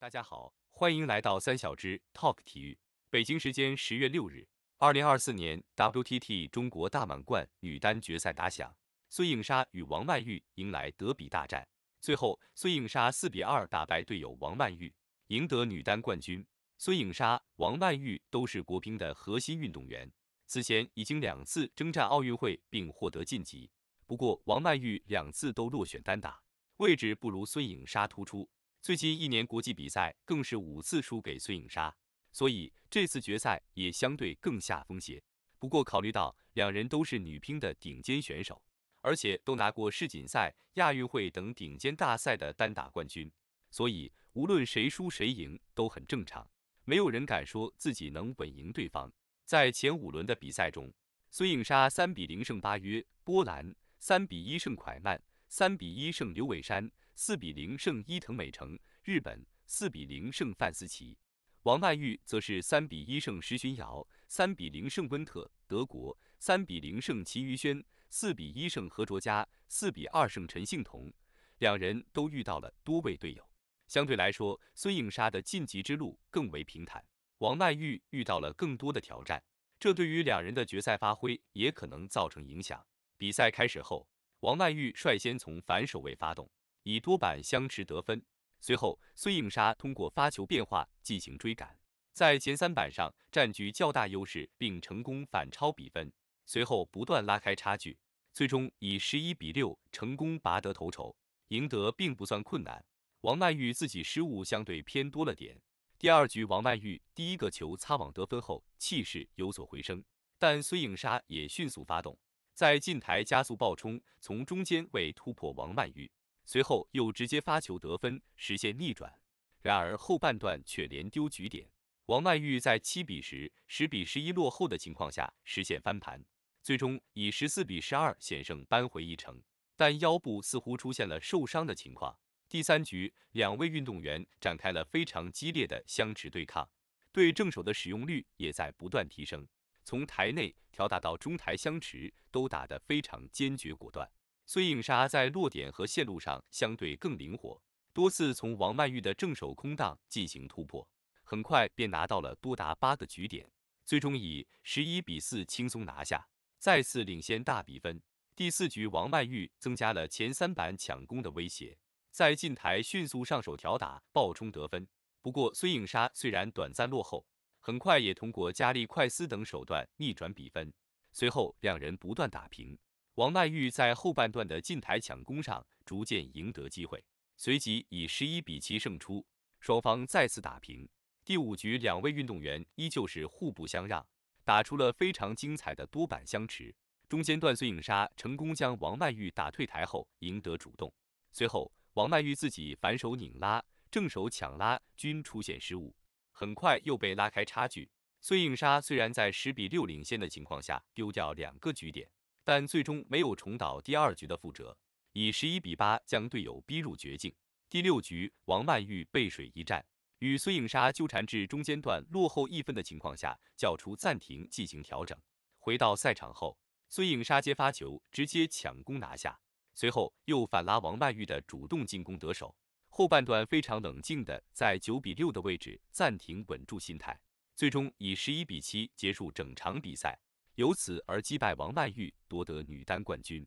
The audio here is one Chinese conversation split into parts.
大家好，欢迎来到三小只 Talk 体育。北京时间十月六日，二零二四年 WTT 中国大满贯女单决赛打响，孙颖莎与王曼玉迎来德比大战。最后，孙颖莎四比二打败队友王曼玉，赢得女单冠军。孙颖莎、王曼玉都是国乒的核心运动员，此前已经两次征战奥运会并获得晋级，不过王曼玉两次都落选单打，位置不如孙颖莎突出。最近一年国际比赛更是五次输给孙颖莎，所以这次决赛也相对更下风些。不过考虑到两人都是女乒的顶尖选手，而且都拿过世锦赛、亚运会等顶尖大赛的单打冠军，所以无论谁输谁赢都很正常，没有人敢说自己能稳赢对方。在前五轮的比赛中，孙颖莎三比零胜巴约，波兰三比一胜蒯曼，三比一胜刘伟山。四比零胜伊藤美诚，日本四比零胜范思琪，王曼玉则是三比一胜石洵瑶，三比零胜温特，德国三比零胜齐于轩，四比一胜何卓佳，四比二胜陈幸同，两人都遇到了多位队友，相对来说，孙颖莎的晋级之路更为平坦，王曼玉遇到了更多的挑战，这对于两人的决赛发挥也可能造成影响。比赛开始后，王曼玉率先从反手位发动。以多板相持得分，随后孙颖莎通过发球变化进行追赶，在前三板上占据较大优势，并成功反超比分。随后不断拉开差距，最终以十一比六成功拔得头筹，赢得并不算困难。王曼玉自己失误相对偏多了点。第二局，王曼玉第一个球擦网得分后，气势有所回升，但孙颖莎也迅速发动，在近台加速爆冲，从中间位突破王曼玉。随后又直接发球得分，实现逆转。然而后半段却连丢局点，王曼玉在七比十、十比十一落后的情况下实现翻盘，最终以十四比十二险胜，扳回一城。但腰部似乎出现了受伤的情况。第三局，两位运动员展开了非常激烈的相持对抗，对正手的使用率也在不断提升，从台内调打到中台相持，都打得非常坚决果断。孙颖莎在落点和线路上相对更灵活，多次从王曼玉的正手空档进行突破，很快便拿到了多达八个局点，最终以十一比四轻松拿下，再次领先大比分。第四局，王曼玉增加了前三板抢攻的威胁，在近台迅速上手挑打，爆冲得分。不过孙颖莎虽然短暂落后，很快也通过加力快撕等手段逆转比分。随后两人不断打平。王曼玉在后半段的近台抢攻上逐渐赢得机会，随即以十一比七胜出，双方再次打平。第五局两位运动员依旧是互不相让，打出了非常精彩的多板相持。中间段孙颖莎成功将王曼玉打退台后赢得主动，随后王曼玉自己反手拧拉、正手抢拉均出现失误，很快又被拉开差距。孙颖莎虽然在十比六领先的情况下丢掉两个局点。但最终没有重蹈第二局的覆辙，以十一比八将队友逼入绝境。第六局，王曼玉背水一战，与孙颖莎纠缠至中间段落后一分的情况下，叫出暂停进行调整。回到赛场后，孙颖莎接发球直接抢攻拿下，随后又反拉王曼玉的主动进攻得手。后半段非常冷静的在九比六的位置暂停稳住心态，最终以十一比七结束整场比赛。由此而击败王曼玉，夺得女单冠军。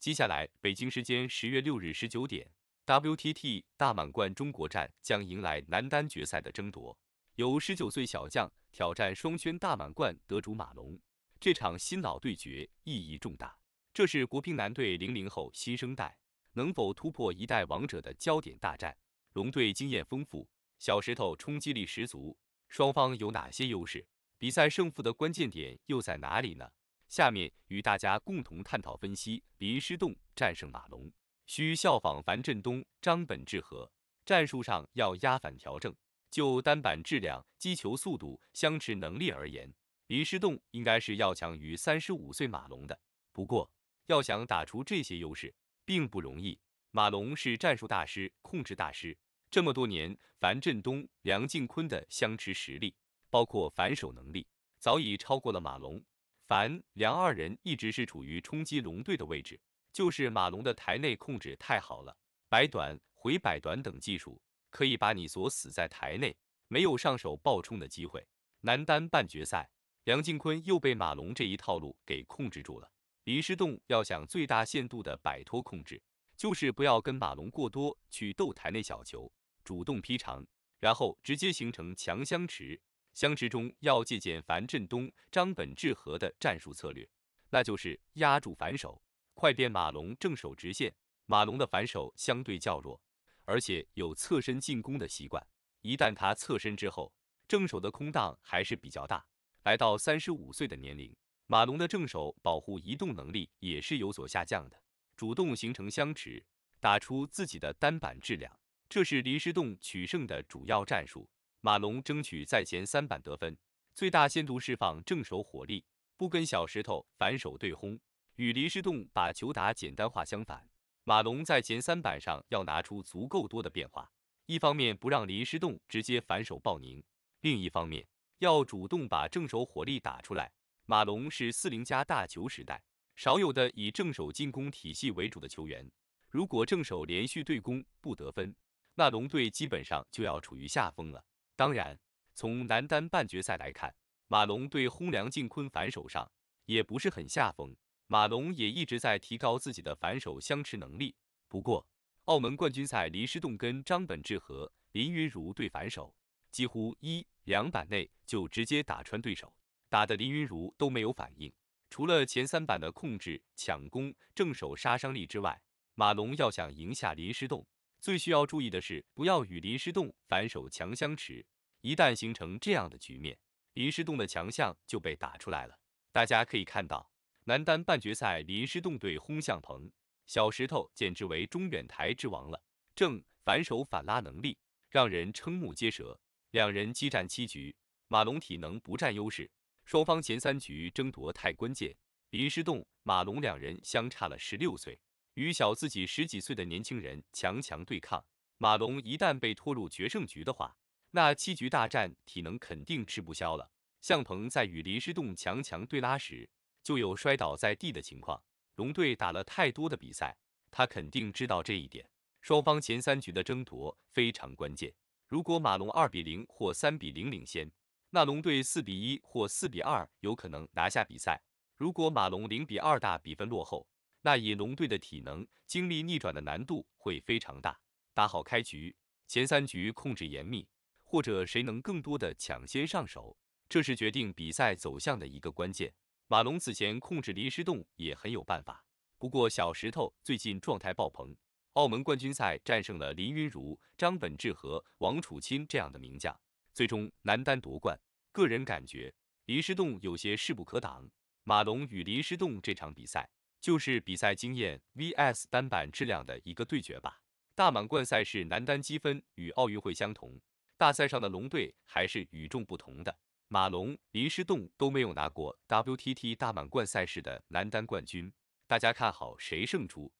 接下来，北京时间十月六日十九点，WTT 大满贯中国站将迎来男单决赛的争夺，由十九岁小将挑战双圈大满贯得主马龙。这场新老对决意义重大，这是国乒男队零零后新生代能否突破一代王者的焦点大战。龙队经验丰富，小石头冲击力十足，双方有哪些优势？比赛胜负的关键点又在哪里呢？下面与大家共同探讨分析林诗栋战胜马龙，需效仿樊振东、张本智和，战术上要压反调整。就单板质量、击球速度、相持能力而言，林诗栋应该是要强于三十五岁马龙的。不过，要想打出这些优势，并不容易。马龙是战术大师、控制大师，这么多年，樊振东、梁靖昆的相持实力。包括反手能力早已超过了马龙，樊、梁二人一直是处于冲击龙队的位置。就是马龙的台内控制太好了，摆短、回摆短等技术可以把你锁死在台内，没有上手爆冲的机会。男单半决赛，梁靖昆又被马龙这一套路给控制住了。林诗栋要想最大限度的摆脱控制，就是不要跟马龙过多去斗台内小球，主动劈长，然后直接形成强相持。相持中要借鉴樊振东、张本智和的战术策略，那就是压住反手，快变马龙正手直线。马龙的反手相对较弱，而且有侧身进攻的习惯。一旦他侧身之后，正手的空档还是比较大。来到三十五岁的年龄，马龙的正手保护移动能力也是有所下降的。主动形成相持，打出自己的单板质量，这是林诗栋取胜的主要战术。马龙争取在前三板得分，最大限度释放正手火力，不跟小石头反手对轰。与林诗栋把球打简单化相反，马龙在前三板上要拿出足够多的变化。一方面不让林诗栋直接反手抱宁，另一方面要主动把正手火力打出来。马龙是四零加大球时代少有的以正手进攻体系为主的球员。如果正手连续对攻不得分，那龙队基本上就要处于下风了。当然，从男单半决赛来看，马龙对轰梁靖昆反手上也不是很下风。马龙也一直在提高自己的反手相持能力。不过，澳门冠军赛林诗栋跟张本智和、林昀儒对反手，几乎一两板内就直接打穿对手，打的林昀儒都没有反应。除了前三板的控制、抢攻、正手杀伤力之外，马龙要想赢下林诗栋。最需要注意的是，不要与林诗栋反手强相持，一旦形成这样的局面，林诗栋的强项就被打出来了。大家可以看到，男单半决赛林诗栋对轰向鹏，小石头简直为中远台之王了，正反手反拉能力让人瞠目结舌。两人激战七局，马龙体能不占优势，双方前三局争夺太关键。林诗栋、马龙两人相差了十六岁。与小自己十几岁的年轻人强强对抗，马龙一旦被拖入决胜局的话，那七局大战体能肯定吃不消了。向鹏在与林诗栋强强对拉时，就有摔倒在地的情况。龙队打了太多的比赛，他肯定知道这一点。双方前三局的争夺非常关键，如果马龙二比零或三比零领先，那龙队四比一或四比二有可能拿下比赛。如果马龙零比二大比分落后。那以龙队的体能、精力逆转的难度会非常大。打好开局，前三局控制严密，或者谁能更多的抢先上手，这是决定比赛走向的一个关键。马龙此前控制林诗栋也很有办法，不过小石头最近状态爆棚，澳门冠军赛战胜了林昀儒、张本智和、王楚钦这样的名将，最终男单夺冠。个人感觉林诗栋有些势不可挡。马龙与林诗栋这场比赛。就是比赛经验 vs 单板质量的一个对决吧。大满贯赛事男单积分与奥运会相同，大赛上的龙队还是与众不同的。马龙、林诗栋都没有拿过 WTT 大满贯赛事的男单冠军，大家看好谁胜出？